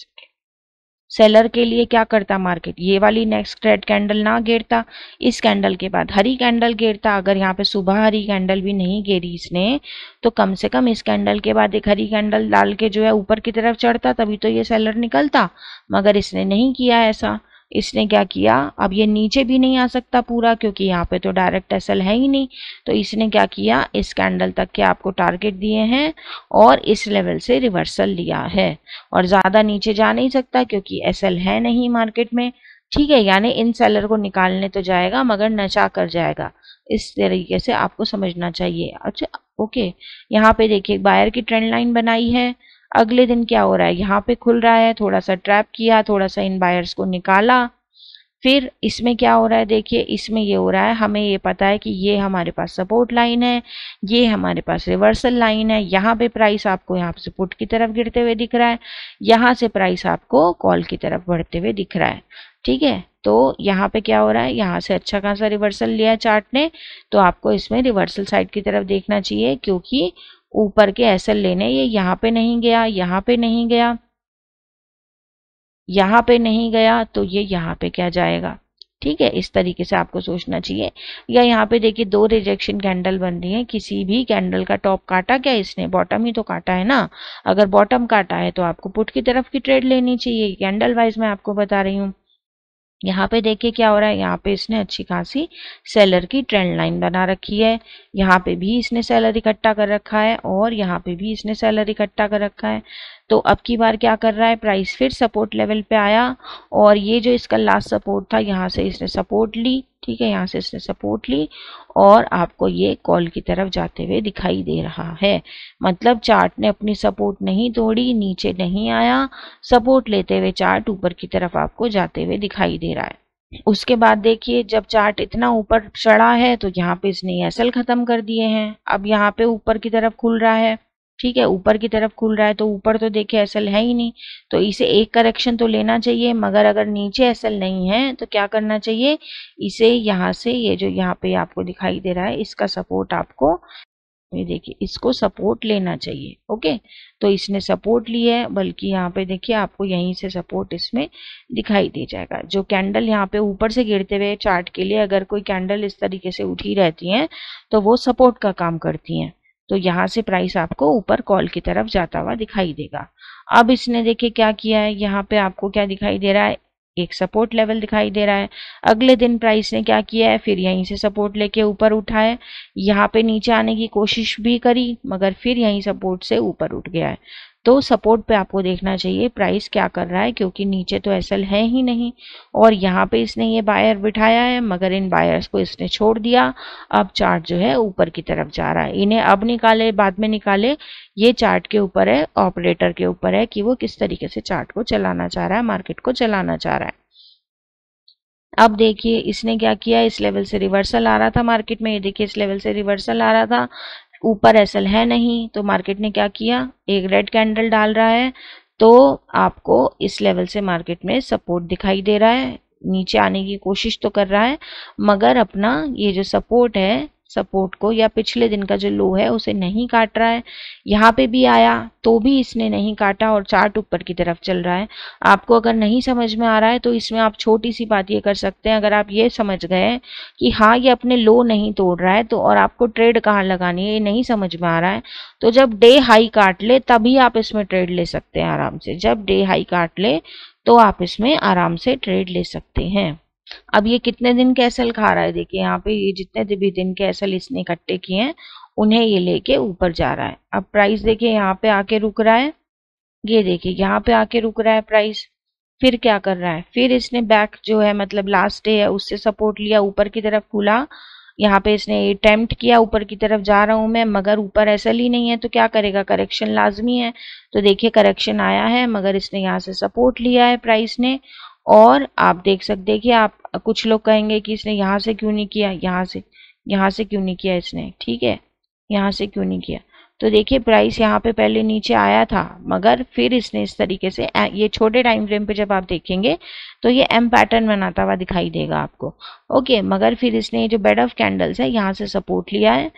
सेलर के लिए क्या करता मार्केट ये वाली नेक्स्ट रेड कैंडल ना गिरता इस कैंडल के बाद हरी कैंडल गिरता अगर यहाँ पे सुबह हरी कैंडल भी नहीं गिरी इसने तो कम से कम इस कैंडल के बाद एक हरी कैंडल डाल के जो है ऊपर की तरफ चढ़ता तभी तो ये सेलर निकलता मगर इसने नहीं किया ऐसा इसने क्या किया अब ये नीचे भी नहीं आ सकता पूरा क्योंकि यहाँ पे तो डायरेक्ट एसल है ही नहीं तो इसने क्या किया इस कैंडल तक के आपको टारगेट दिए हैं और इस लेवल से रिवर्सल लिया है और ज़्यादा नीचे जा नहीं सकता क्योंकि एसल है नहीं मार्केट में ठीक है यानी इन सेलर को निकालने तो जाएगा मगर नचा कर जाएगा इस तरीके से आपको समझना चाहिए अच्छा ओके यहाँ पे देखिए बायर की ट्रेंड लाइन बनाई है अगले दिन क्या हो रहा है यहाँ पे खुल रहा है थोड़ा सा ट्रैप किया थोड़ा सा इन बायर्स को निकाला फिर इसमें क्या हो रहा है देखिए इसमें ये हो रहा है हमें ये पता है कि ये हमारे पास सपोर्ट लाइन है ये हमारे पास रिवर्सल लाइन है यहाँ पे प्राइस आपको यहाँ से पुट की तरफ गिरते हुए दिख रहा है यहाँ से प्राइस आपको कॉल की तरफ बढ़ते हुए दिख रहा है ठीक है तो यहाँ पे क्या हो रहा है यहाँ से अच्छा खासा रिवर्सल लिया चार्ट ने तो आपको इसमें रिवर्सल साइड की तरफ देखना चाहिए क्योंकि ऊपर के एसल लेने ये यहाँ पे नहीं गया यहाँ पे नहीं गया यहाँ पे नहीं गया तो ये यहाँ पे क्या जाएगा ठीक है इस तरीके से आपको सोचना चाहिए या यहाँ पे देखिए दो रिजेक्शन कैंडल बन रही है किसी भी कैंडल का टॉप काटा क्या इसने बॉटम ही तो काटा है ना अगर बॉटम काटा है तो आपको पुट की तरफ की ट्रेड लेनी चाहिए कैंडल वाइज मैं आपको बता रही हूँ यहाँ पे देखिए क्या हो रहा है यहाँ पे इसने अच्छी खासी सैलर की ट्रेंड लाइन बना रखी है यहाँ पे भी इसने सैलर इकट्ठा कर रखा है और यहाँ पे भी इसने सैलर इकट्ठा कर रखा है तो अब की बार क्या कर रहा है प्राइस फिर सपोर्ट लेवल पे आया और ये जो इसका लास्ट सपोर्ट था यहाँ से इसने सपोर्ट ली ठीक है यहाँ से इसने सपोर्ट ली और आपको ये कॉल की तरफ जाते हुए दिखाई दे रहा है मतलब चार्ट ने अपनी सपोर्ट नहीं तोड़ी नीचे नहीं आया सपोर्ट लेते हुए चार्ट ऊपर की तरफ आपको जाते हुए दिखाई दे रहा है उसके बाद देखिए जब चार्ट इतना ऊपर चढ़ा है तो यहाँ पे इसने एसएल खत्म कर दिए हैं अब यहाँ पे ऊपर की तरफ खुल रहा है ठीक है ऊपर की तरफ खुल रहा है तो ऊपर तो देखिए एसएल है ही नहीं तो इसे एक करेक्शन तो लेना चाहिए मगर अगर नीचे एसएल नहीं है तो क्या करना चाहिए इसे यहाँ से ये जो यहाँ पे आपको दिखाई दे रहा है इसका सपोर्ट आपको ये देखिए इसको सपोर्ट लेना चाहिए ओके तो इसने सपोर्ट लिया है बल्कि यहाँ पे देखिए आपको यहीं से सपोर्ट इसमें दिखाई दे जाएगा जो कैंडल यहाँ पे ऊपर से गिरते हुए चार्ट के लिए अगर कोई कैंडल इस तरीके से उठी रहती हैं तो वो सपोर्ट का काम करती हैं तो यहाँ से प्राइस आपको ऊपर कॉल की तरफ जाता हुआ दिखाई देगा अब इसने देखिए क्या किया है यहाँ पे आपको क्या दिखाई दे रहा है एक सपोर्ट लेवल दिखाई दे रहा है अगले दिन प्राइस ने क्या किया है फिर यहीं से सपोर्ट लेके ऊपर है यहाँ पे नीचे आने की कोशिश भी करी मगर फिर यहीं सपोर्ट से ऊपर उठ गया है तो सपोर्ट पे आपको देखना चाहिए प्राइस क्या कर रहा है क्योंकि नीचे तो एसएल है ही नहीं और यहाँ पे इसने ये बायर बिठाया है मगर इन बायर्स को इसने छोड़ दिया अब चार्ट जो है ऊपर की तरफ जा रहा है इन्हें अब निकाले बाद में निकाले ये चार्ट के ऊपर है ऑपरेटर के ऊपर है कि वो किस तरीके से चार्ट को चलाना चाह रहा है मार्केट को चलाना चाह रहा है अब देखिए इसने क्या किया इस लेवल से रिवर्सल आ रहा था मार्केट में ये देखिए इस लेवल से रिवर्सल आ रहा था ऊपर एस है नहीं तो मार्केट ने क्या किया एक रेड कैंडल डाल रहा है तो आपको इस लेवल से मार्केट में सपोर्ट दिखाई दे रहा है नीचे आने की कोशिश तो कर रहा है मगर अपना ये जो सपोर्ट है सपोर्ट को या पिछले दिन का जो लो है उसे नहीं काट रहा है यहाँ पे भी आया तो भी इसने नहीं काटा और चार्ट ऊपर की तरफ चल रहा है आपको अगर नहीं समझ में आ रहा है तो इसमें आप छोटी सी बात ये कर सकते हैं अगर आप ये समझ गए कि हाँ ये अपने लो नहीं तोड़ रहा है तो और आपको ट्रेड कहाँ लगानी है ये नहीं समझ में आ रहा है तो जब डे हाई काट ले तभी आप इसमें ट्रेड ले सकते हैं आराम से जब डे हाई काट ले तो आप इसमें आराम से ट्रेड ले सकते हैं अब ये कितने दिन के एसल खा रहा है देखिए यहाँ पे ये जितने भी दिन के एसल इसने इकट्ठे किए हैं उन्हें ये लेके ऊपर जा रहा है अब प्राइस देखिए यहाँ पे आके रुक रहा है ये देखिए यहाँ पे आके रुक रहा है प्राइस फिर क्या कर रहा है फिर इसने बैक जो है मतलब लास्ट डे है उससे सपोर्ट लिया ऊपर की तरफ खुला यहाँ पे इसने अटेम्प्ट किया ऊपर की तरफ जा रहा हूँ मैं मगर ऊपर ऐसा ही नहीं है तो क्या करेगा करेक्शन लाजमी है तो देखिए करेक्शन आया है मगर इसने यहाँ से सपोर्ट लिया है प्राइस ने और आप देख सकते हैं कि आप कुछ लोग कहेंगे कि इसने यहाँ से क्यों नहीं किया यहाँ से यहाँ से क्यों नहीं किया इसने ठीक है यहाँ से क्यों नहीं किया तो देखिए प्राइस यहाँ पे पहले नीचे आया था मगर फिर इसने इस तरीके से ये छोटे टाइम फ्रेम पे जब आप देखेंगे तो ये एम पैटर्न बनाता हुआ दिखाई देगा आपको ओके मगर फिर इसने जो बेड ऑफ कैंडल्स है यहाँ से सपोर्ट लिया है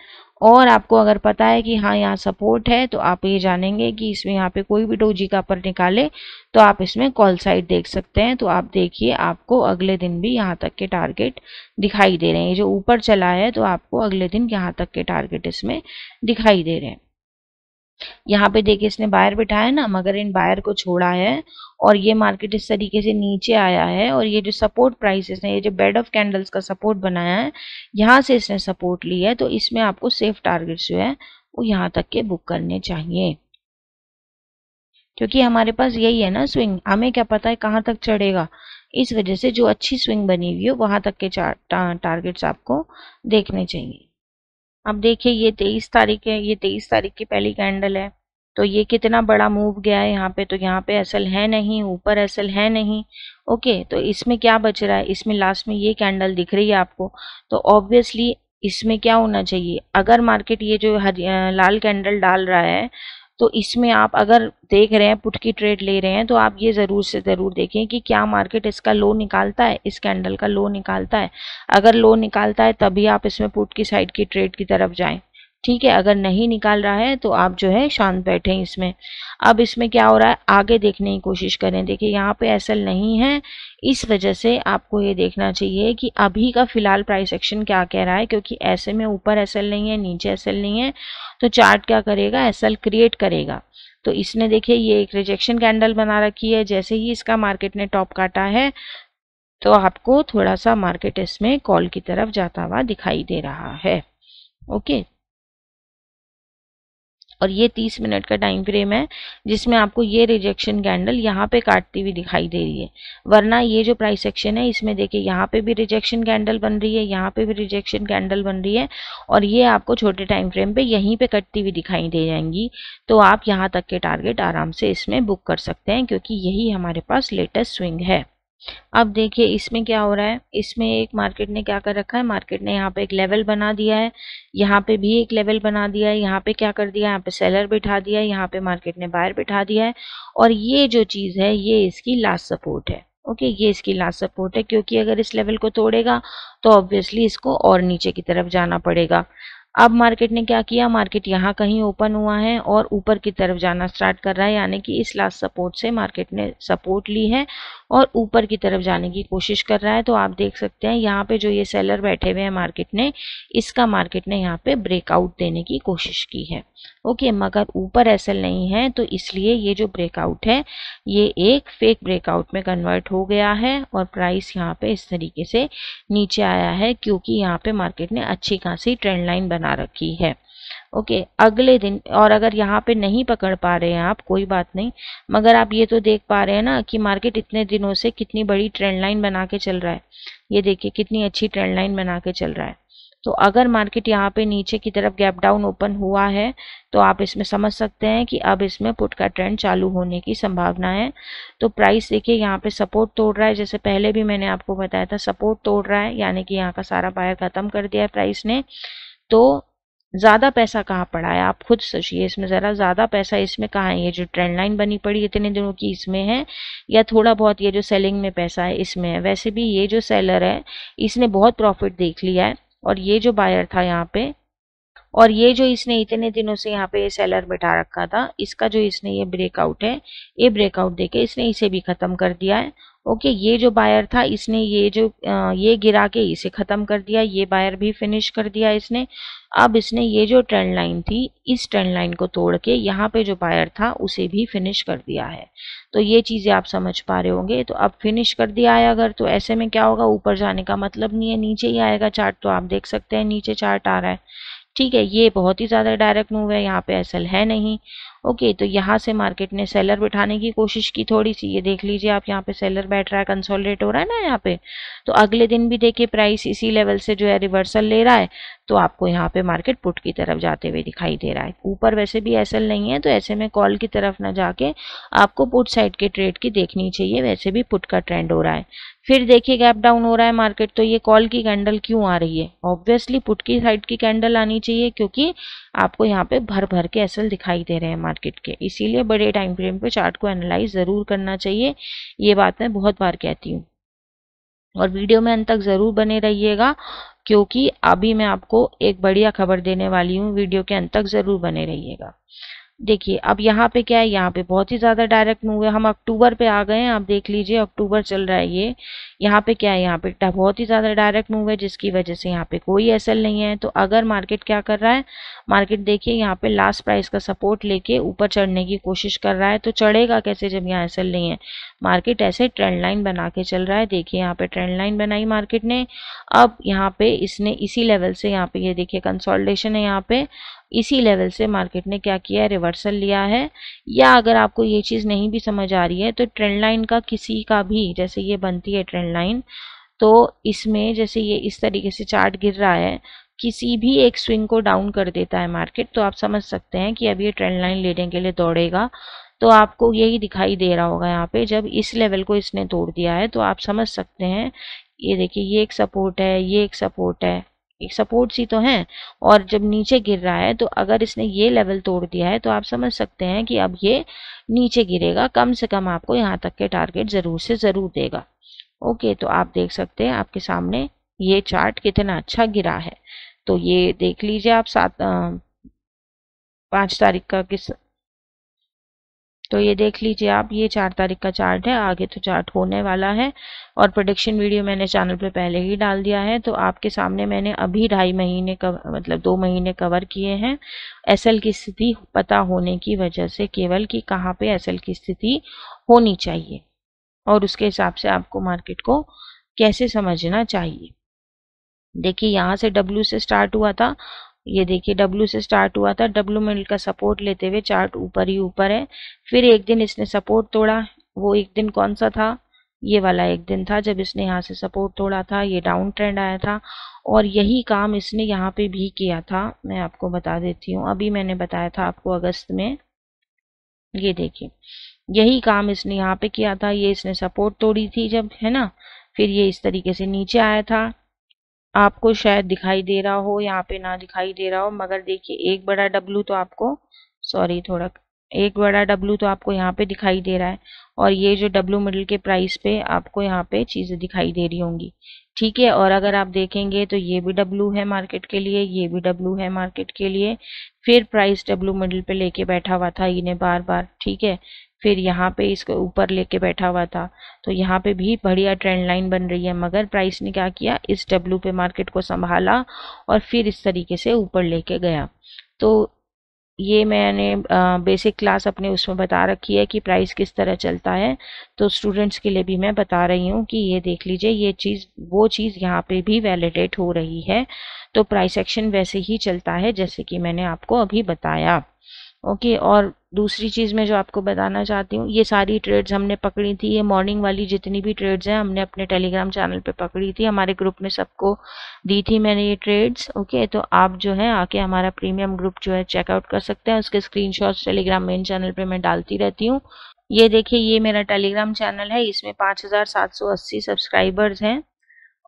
और आपको अगर पता है कि हाँ यहाँ सपोर्ट है तो आप ये जानेंगे कि इसमें यहाँ पे कोई भी डोजी का पर निकाले तो आप इसमें कॉल साइड देख सकते हैं तो आप देखिए आपको अगले दिन भी यहाँ तक के टारगेट दिखाई दे रहे हैं ये जो ऊपर चला है तो आपको अगले दिन यहाँ तक के टारगेट इसमें दिखाई दे रहे हैं यहाँ पे देखिए इसने बायर बिठाया ना मगर इन बायर को छोड़ा है और ये मार्केट इस तरीके से नीचे आया है और ये जो सपोर्ट प्राइस इसने ये जो बेड ऑफ कैंडल्स का सपोर्ट बनाया है यहाँ से इसने सपोर्ट लिया है तो इसमें आपको सेफ टारगेट्स जो है वो यहाँ तक के बुक करने चाहिए क्योंकि हमारे पास यही है ना स्विंग हमें क्या पता है कहाँ तक चढ़ेगा इस वजह से जो अच्छी स्विंग बनी हुई हो वहाँ तक के टारगेट्स आपको देखने चाहिए अब देखिए ये तेईस तारीख है ये तेईस तारीख की पहली कैंडल है तो ये कितना बड़ा मूव गया है यहाँ पे तो यहाँ पे एसल है नहीं ऊपर एसल है नहीं ओके तो इसमें क्या बच रहा है इसमें लास्ट में ये कैंडल दिख रही है आपको तो ऑब्वियसली इसमें क्या होना चाहिए अगर मार्केट ये जो हर लाल कैंडल डाल रहा है तो इसमें आप अगर देख रहे हैं पुट की ट्रेड ले रहे हैं तो आप ये ज़रूर से ज़रूर देखें कि क्या मार्केट इसका लो निकालता है इस कैंडल का लो निकालता है अगर लो निकालता है तभी आप इसमें पुट की साइड की ट्रेड की तरफ जाएं ठीक है अगर नहीं निकाल रहा है तो आप जो है शांत बैठे इसमें अब इसमें क्या हो रहा है आगे देखने की कोशिश करें देखिए यहाँ पे एसएल नहीं है इस वजह से आपको ये देखना चाहिए कि अभी का फिलहाल प्राइस एक्शन क्या कह रहा है क्योंकि ऐसे में ऊपर एसएल नहीं है नीचे ऐसा नहीं है तो चार्ट क्या करेगा एस क्रिएट करेगा तो इसने देखिए ये एक रिजेक्शन कैंडल बना रखी है जैसे ही इसका मार्केट ने टॉप काटा है तो आपको थोड़ा सा मार्केट इसमें कॉल की तरफ जाता हुआ दिखाई दे रहा है ओके और ये तीस मिनट का टाइम फ्रेम है जिसमें आपको ये रिजेक्शन कैंडल यहाँ पे काटती हुई दिखाई दे रही है वरना ये जो प्राइस एक्शन है इसमें देखिए यहाँ पे भी रिजेक्शन कैंडल बन रही है यहाँ पे भी रिजेक्शन कैंडल बन रही है और ये आपको छोटे टाइम फ्रेम पे यहीं पे कटती हुई दिखाई दे जाएंगी तो आप यहाँ तक के टारगेट आराम से इसमें बुक कर सकते हैं क्योंकि यही हमारे पास लेटेस्ट स्विंग है अब देखिए इसमें क्या हो रहा है इसमें एक मार्केट ने क्या कर रखा है मार्केट ने यहाँ पे एक लेवल बना दिया है यहाँ पे भी एक लेवल बना दिया है यहाँ पे क्या कर दिया यहाँ पे सेलर बिठा दिया है यहाँ पे मार्केट ने बायर बिठा दिया है और ये जो चीज़ है ये इसकी लास्ट सपोर्ट है ओके ये इसकी लास्ट सपोर्ट है क्योंकि अगर इस लेवल को तोड़ेगा तो ऑब्वियसली इसको और नीचे की तरफ जाना पड़ेगा अब मार्केट ने क्या किया मार्केट यहाँ कहीं ओपन हुआ है और ऊपर की तरफ जाना स्टार्ट कर रहा है यानी कि इस लास्ट सपोर्ट से मार्केट ने सपोर्ट ली है और ऊपर की तरफ जाने की कोशिश कर रहा है तो आप देख सकते हैं यहाँ पे जो ये सेलर बैठे हुए हैं मार्केट ने इसका मार्केट ने यहाँ पे ब्रेकआउट देने की कोशिश की है ओके मगर ऊपर ऐसा नहीं है तो इसलिए ये जो ब्रेकआउट है ये एक फेक ब्रेकआउट में कन्वर्ट हो गया है और प्राइस यहाँ पे इस तरीके से नीचे आया है क्योंकि यहाँ पे मार्केट ने अच्छी खासी ट्रेंड लाइन बना रखी है ओके अगले दिन और अगर यहाँ पे नहीं पकड़ पा रहे हैं आप कोई बात नहीं मगर आप ये तो देख पा रहे हैं ना कि मार्केट इतने दिनों से कितनी बड़ी ट्रेंड लाइन बना के चल रहा है ये देखिए कितनी अच्छी ट्रेंड लाइन बना के चल रहा है तो अगर मार्केट यहाँ पे नीचे की तरफ गैप डाउन ओपन हुआ है तो आप इसमें समझ सकते हैं कि अब इसमें पुट का ट्रेंड चालू होने की संभावना है तो प्राइस देखिए यहाँ पे सपोर्ट तोड़ रहा है जैसे पहले भी मैंने आपको बताया था सपोर्ट तोड़ रहा है यानी कि यहाँ का सारा बायर खत्म कर दिया है प्राइस ने तो ज़्यादा पैसा कहाँ पड़ा है आप खुद सोचिए इसमें ज़रा ज़्यादा पैसा इसमें कहाँ है ये जो ट्रेंड लाइन बनी पड़ी इतने दिनों की इसमें है या थोड़ा बहुत ये जो सेलिंग में पैसा है इसमें है वैसे भी ये जो सेलर है इसने बहुत प्रॉफिट देख लिया है और ये जो बायर था यहाँ पे और ये जो इसने इतने दिनों से यहाँ पे सेलर बैठा रखा था इसका जो इसने ये ब्रेकआउट है ये ब्रेकआउट देके इसने इसे भी ख़त्म कर दिया है ओके ये जो बायर था इसने ये जो ये गिरा के इसे ख़त्म कर दिया ये बायर भी फिनिश कर दिया इसने अब इसने ये जो ट्रेंड लाइन थी इस ट्रेंड लाइन को तोड़ के यहाँ पे जो बायर था उसे भी फिनिश कर दिया है तो ये चीज़ें आप समझ पा रहे होंगे तो अब फिनिश कर दिया है अगर तो ऐसे में क्या होगा ऊपर जाने का मतलब नहीं है नीचे ही आएगा चार्ट तो आप देख सकते हैं नीचे चार्ट आ रहा है ठीक है ये बहुत ही ज़्यादा डायरेक्ट मूव है यहाँ पे एसएल है नहीं ओके तो यहाँ से मार्केट ने सेलर बिठाने की कोशिश की थोड़ी सी ये देख लीजिए आप यहाँ पे सेलर बैठ रहा है कंसोलिडेट हो रहा है ना यहाँ पे तो अगले दिन भी देखिए प्राइस इसी लेवल से जो है रिवर्सल ले रहा है तो आपको यहाँ पे मार्केट पुट की तरफ जाते हुए दिखाई दे रहा है ऊपर वैसे भी एसएल नहीं है तो ऐसे में कॉल की तरफ ना जाके आपको पुट साइड के ट्रेड की देखनी चाहिए वैसे भी पुट का ट्रेंड हो रहा है फिर देखिए गैप डाउन हो रहा है मार्केट तो ये कॉल की कैंडल क्यों आ रही है ऑब्वियसली पुट की साइड की कैंडल आनी चाहिए क्योंकि आपको यहाँ पे भर भर के एसल दिखाई दे रहे हैं मार्केट के इसीलिए बड़े टाइम फ्रेम पे चार्ट को एनालाइज ज़रूर करना चाहिए ये बात मैं बहुत बार कहती हूँ और वीडियो में अंत तक ज़रूर बने रहिएगा क्योंकि अभी मैं आपको एक बढ़िया खबर देने वाली हूँ वीडियो के अंत तक ज़रूर बने रहिएगा देखिए अब यहाँ पे क्या है यहाँ पे बहुत ही ज़्यादा डायरेक्ट मूव है हम अक्टूबर पे आ गए हैं आप देख लीजिए अक्टूबर चल रहा है ये यहाँ पे क्या है यहाँ पे बहुत ही ज़्यादा डायरेक्ट मूव है जिसकी वजह से यहाँ पे कोई एसएल नहीं है तो अगर मार्केट क्या कर रहा है मार्केट देखिए यहाँ पे लास्ट प्राइस का सपोर्ट लेके ऊपर चढ़ने की कोशिश कर रहा है तो चढ़ेगा कैसे जब यहाँ एस नहीं है मार्केट ऐसे ट्रेंड लाइन बना के चल रहा है देखिए यहाँ पे ट्रेंड लाइन बनाई मार्केट ने अब यहाँ पे इसने इसी लेवल से यहाँ पे ये देखिए कंसोल्टेशन है यहाँ पे इसी लेवल से मार्केट ने क्या किया है रिवर्सल लिया है या अगर आपको ये चीज़ नहीं भी समझ आ रही है तो ट्रेंड लाइन का किसी का भी जैसे ये बनती है ट्रेंड लाइन तो इसमें जैसे ये इस तरीके से चार्ट गिर रहा है किसी भी एक स्विंग को डाउन कर देता है मार्केट तो आप समझ सकते हैं कि अब ये ट्रेंड लाइन लेने के लिए दौड़ेगा तो आपको यही दिखाई दे रहा होगा यहाँ पे जब इस लेवल को इसने तोड़ दिया है तो आप समझ सकते हैं ये देखिए ये एक सपोर्ट है ये एक सपोर्ट है सपोर्ट सी तो है और जब नीचे गिर रहा है तो अगर इसने ये लेवल तोड़ दिया है तो आप समझ सकते हैं कि अब ये नीचे गिरेगा कम से कम आपको यहाँ तक के टारगेट ज़रूर से ज़रूर देगा ओके तो आप देख सकते हैं आपके सामने ये चार्ट कितना अच्छा गिरा है तो ये देख लीजिए आप सात पाँच तारीख का किस तो ये देख लीजिए आप ये चार तारीख का चार्ट है आगे तो चार्ट होने वाला है और प्रोडिक्शन वीडियो मैंने चैनल पे पहले ही डाल दिया है तो आपके सामने मैंने अभी ढाई महीने कव, मतलब दो महीने कवर किए हैं एसएल की स्थिति पता होने की वजह से केवल कि कहाँ पे एसएल की स्थिति होनी चाहिए और उसके हिसाब से आपको मार्केट को कैसे समझना चाहिए देखिए यहाँ से डब्ल्यू से स्टार्ट हुआ था ये देखिए डब्लू से स्टार्ट हुआ था डब्लू मिडल का सपोर्ट लेते हुए चार्ट ऊपर ही ऊपर है फिर एक दिन इसने सपोर्ट तोड़ा वो एक दिन कौन सा था ये वाला एक दिन था जब इसने यहाँ से सपोर्ट तोड़ा था ये डाउन ट्रेंड आया था और यही काम इसने यहाँ पे भी किया था मैं आपको बता देती हूँ अभी मैंने बताया था आपको अगस्त में ये देखिए यही काम इसने यहाँ पे किया था ये इसने सपोर्ट तोड़ी थी जब है ना फिर ये इस तरीके से नीचे आया था आपको शायद दिखाई दे रहा हो यहाँ पे ना दिखाई दे रहा हो मगर देखिए एक बड़ा डब्लू तो आपको सॉरी थोड़ा एक बड़ा डब्लू तो आपको यहाँ पे दिखाई दे रहा है और ये जो डब्लू मिडिल के प्राइस पे आपको यहाँ पे चीज़ें दिखाई दे रही होंगी ठीक है और अगर आप देखेंगे तो ये भी डब्लू है मार्केट के लिए ये भी डब्लू है मार्केट के लिए फिर प्राइस डब्लू मिडिल पे लेके बैठा हुआ था इन्हें बार बार ठीक है फिर यहाँ पे इसको ऊपर लेके बैठा हुआ था तो यहाँ पे भी बढ़िया ट्रेंड लाइन बन रही है मगर प्राइस ने क्या किया इस डब्ल्यू पे मार्केट को संभाला और फिर इस तरीके से ऊपर लेके गया तो ये मैंने बेसिक क्लास अपने उसमें बता रखी है कि प्राइस किस तरह चलता है तो स्टूडेंट्स के लिए भी मैं बता रही हूँ कि ये देख लीजिए ये चीज़ वो चीज़ यहाँ पे भी वैलिडेट हो रही है तो प्राइस एक्शन वैसे ही चलता है जैसे कि मैंने आपको अभी बताया ओके और दूसरी चीज़ मैं जो आपको बताना चाहती हूँ ये सारी ट्रेड्स हमने पकड़ी थी ये मॉर्निंग वाली जितनी भी ट्रेड्स हैं हमने अपने टेलीग्राम चैनल पे पकड़ी थी हमारे ग्रुप में सबको दी थी मैंने ये ट्रेड्स ओके तो आप जो है आके हमारा प्रीमियम ग्रुप जो है चेकआउट कर सकते हैं उसके शॉट्स टेलीग्राम मेन चैनल पर मैं डालती रहती हूँ ये देखिए ये मेरा टेलीग्राम चैनल है इसमें पाँच सब्सक्राइबर्स हैं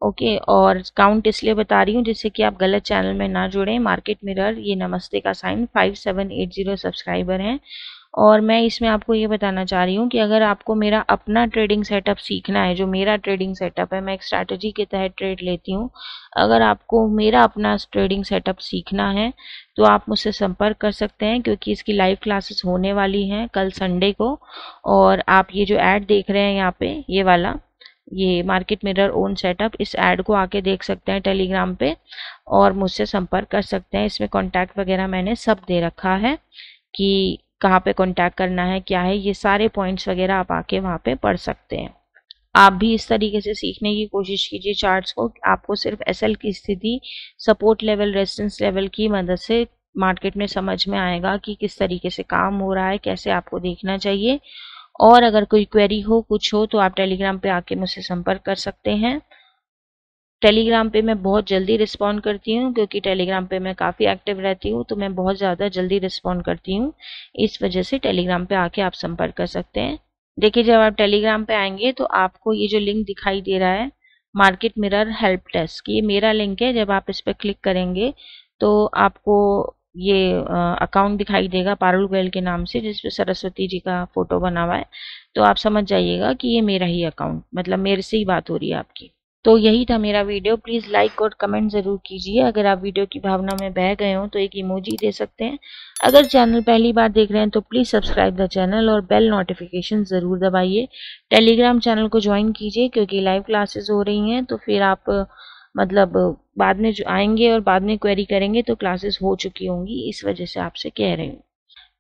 ओके और काउंट इसलिए बता रही हूँ जिससे कि आप गलत चैनल में ना जुड़ें मार्केट मिरर ये नमस्ते का sign five seven eight zero subscribers हैं और मैं इसमें आपको ये बताना चाह रही हूँ कि अगर आपको मेरा अपना ट्रेडिंग सेटअप सीखना है जो मेरा ट्रेडिंग सेटअप है मैं एक स्ट्रैटेजी के तहत ट्रेड लेती हूँ अगर आपको मेरा अपना ट्रेडिंग सेटअप सीखना है तो आप मुझसे संपर्क कर सकते हैं क्योंकि इसकी लाइव क्लासेस होने वाली हैं कल संडे को और आप ये जो ऐड देख रहे हैं यहाँ पे ये वाला ये मार्केट मिरर ओन सेटअप इस ऐड को आके देख सकते हैं टेलीग्राम पे और मुझसे संपर्क कर सकते हैं इसमें कॉन्टैक्ट वगैरह मैंने सब दे रखा है कि कहाँ पे कॉन्टैक्ट करना है क्या है ये सारे पॉइंट्स वगैरह आप आके वहाँ पे पढ़ सकते हैं आप भी इस तरीके से सीखने की कोशिश कीजिए चार्ट्स को आपको सिर्फ एसएल की स्थिति सपोर्ट लेवल रेजिस्टेंस लेवल की मदद से मार्केट में समझ में आएगा कि किस तरीके से काम हो रहा है कैसे आपको देखना चाहिए और अगर कोई क्वेरी हो कुछ हो तो आप टेलीग्राम पे आके मुझसे संपर्क कर सकते हैं टेलीग्राम पे मैं बहुत जल्दी रिस्पॉन्ड करती हूँ क्योंकि टेलीग्राम पे मैं काफ़ी एक्टिव रहती हूँ तो मैं बहुत ज़्यादा जल्दी रिस्पॉन्ड करती हूँ इस वजह से टेलीग्राम पे आके आप संपर्क कर सकते हैं देखिए जब आप टेलीग्राम पे आएंगे तो आपको ये जो लिंक दिखाई दे रहा है मार्केट मिरर हेल्प डेस्क ये मेरा लिंक है जब आप इस पर क्लिक करेंगे तो आपको ये अकाउंट दिखाई देगा पारुल गोयल के नाम से पर सरस्वती जी का फोटो बना हुआ है तो आप समझ जाइएगा कि ये मेरा ही अकाउंट मतलब मेरे से ही बात हो रही है आपकी तो यही था मेरा वीडियो प्लीज़ लाइक और कमेंट ज़रूर कीजिए अगर आप वीडियो की भावना में बह गए हो तो एक इमोजी दे सकते हैं अगर चैनल पहली बार देख रहे हैं तो प्लीज़ सब्सक्राइब द चैनल और बेल नोटिफिकेशन ज़रूर दबाइए टेलीग्राम चैनल को ज्वाइन कीजिए क्योंकि लाइव क्लासेस हो रही हैं तो फिर आप मतलब बाद में जो आएंगे और बाद में क्वेरी करेंगे तो क्लासेस हो चुकी होंगी इस वजह से आपसे कह रही हूँ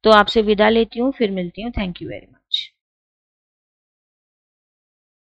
तो आपसे विदा लेती हूँ फिर मिलती हूँ थैंक यू वेरी मच